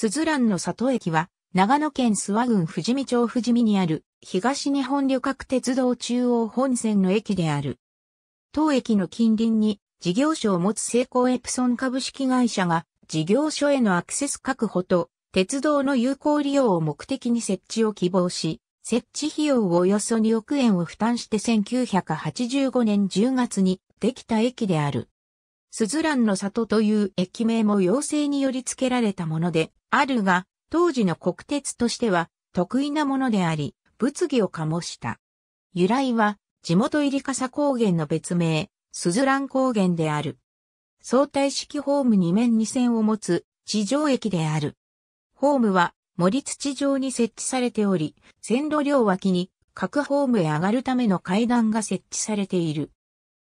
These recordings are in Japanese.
鈴蘭の里駅は、長野県諏訪郡富士見町富士見にある、東日本旅客鉄道中央本線の駅である。当駅の近隣に、事業所を持つ成功エプソン株式会社が、事業所へのアクセス確保と、鉄道の有効利用を目的に設置を希望し、設置費用をおよそ2億円を負担して1985年10月にできた駅である。スズランの里という駅名も要請により付けられたものであるが、当時の国鉄としては得意なものであり、物議を醸した。由来は、地元入笠高原の別名、スズラン高原である。相対式ホーム2面2線を持つ地上駅である。ホームは森土上に設置されており、線路両脇に各ホームへ上がるための階段が設置されている。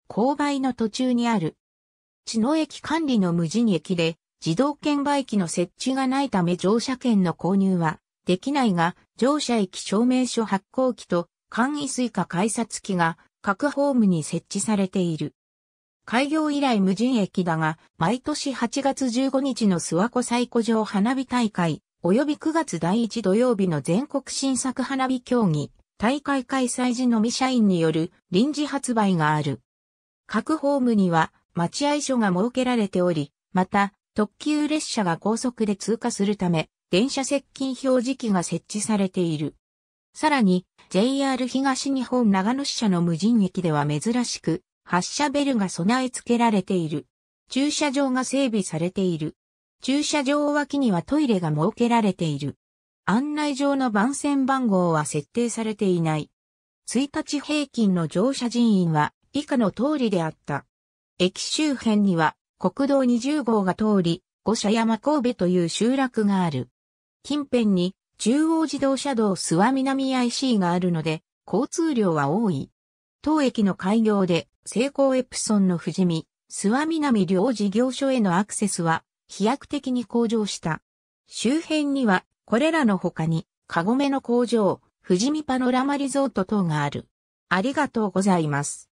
勾配の途中にある茅野駅管理の無人駅で、自動券売機の設置がないため乗車券の購入はできないが、乗車駅証明書発行機と簡易スイカ改札機が各ホームに設置されている。開業以来無人駅だが、毎年8月15日の諏訪湖最古城花火大会、及び9月第1土曜日の全国新作花火競技、大会開催時のみ社員による臨時発売がある。各ホームには待合所が設けられており、また、特急列車が高速で通過するため、電車接近表示器が設置されている。さらに、JR 東日本長野支社の無人駅では珍しく、発車ベルが備え付けられている。駐車場が整備されている。駐車場脇にはトイレが設けられている。案内上の番線番号は設定されていない。1日平均の乗車人員は以下の通りであった。駅周辺には国道20号が通り、五社山神戸という集落がある。近辺に中央自動車道諏訪南 IC があるので、交通量は多い。当駅の開業で、成功エプソンの富士見、諏訪南両事業所へのアクセスは飛躍的に向上した。周辺には、これらの他に、カゴメの工場、富士見パノラマリゾート等がある。ありがとうございます。